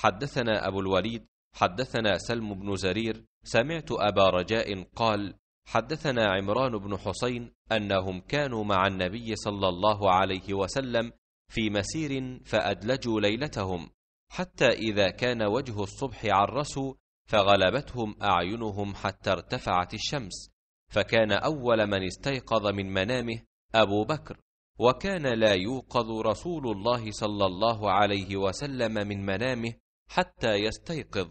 حدثنا أبو الوليد حدثنا سلم بن زرير سمعت أبا رجاء قال حدثنا عمران بن حسين أنهم كانوا مع النبي صلى الله عليه وسلم في مسير فأدلجوا ليلتهم حتى إذا كان وجه الصبح عرسوا فغلبتهم أعينهم حتى ارتفعت الشمس فكان أول من استيقظ من منامه أبو بكر وكان لا يوقظ رسول الله صلى الله عليه وسلم من منامه حتى يستيقظ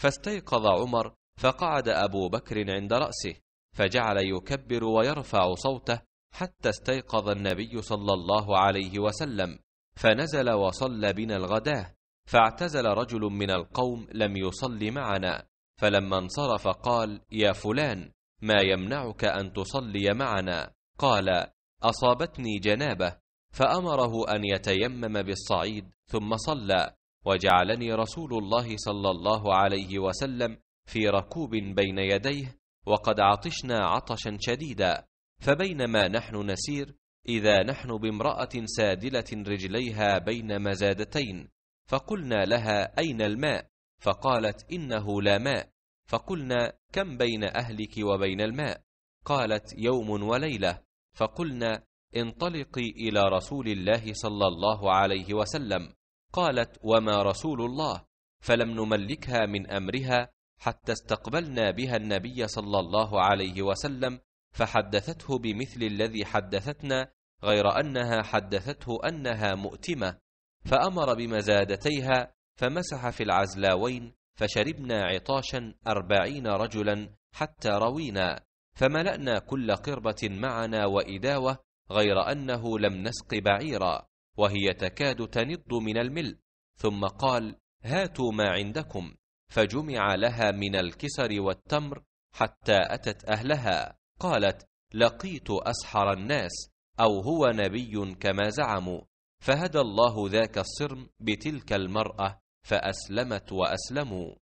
فاستيقظ عمر فقعد أبو بكر عند رأسه فجعل يكبر ويرفع صوته حتى استيقظ النبي صلى الله عليه وسلم فنزل وصلى بنا الغداه فاعتزل رجل من القوم لم يصل معنا فلما انصرف قال يا فلان ما يمنعك أن تصلي معنا قال أصابتني جنابة فأمره أن يتيمم بالصعيد ثم صلى وجعلني رسول الله صلى الله عليه وسلم في ركوب بين يديه وقد عطشنا عطشا شديدا فبينما نحن نسير اذا نحن بامراه سادله رجليها بين مزادتين فقلنا لها اين الماء فقالت انه لا ماء فقلنا كم بين اهلك وبين الماء قالت يوم وليله فقلنا انطلقي الى رسول الله صلى الله عليه وسلم قالت وما رسول الله فلم نملكها من امرها حتى استقبلنا بها النبي صلى الله عليه وسلم فحدثته بمثل الذي حدثتنا غير انها حدثته انها مؤتمه فامر بمزادتيها فمسح في العزلاوين فشربنا عطاشا أربعين رجلا حتى روينا فملأنا كل قربة معنا وإداوة غير أنه لم نسق بعيرا وهي تكاد تنض من الملء ثم قال هاتوا ما عندكم فجمع لها من الكسر والتمر حتى أتت أهلها قالت لقيت أسحر الناس أو هو نبي كما زعموا فهدى الله ذاك الصرم بتلك المرأة فأسلمت وأسلموا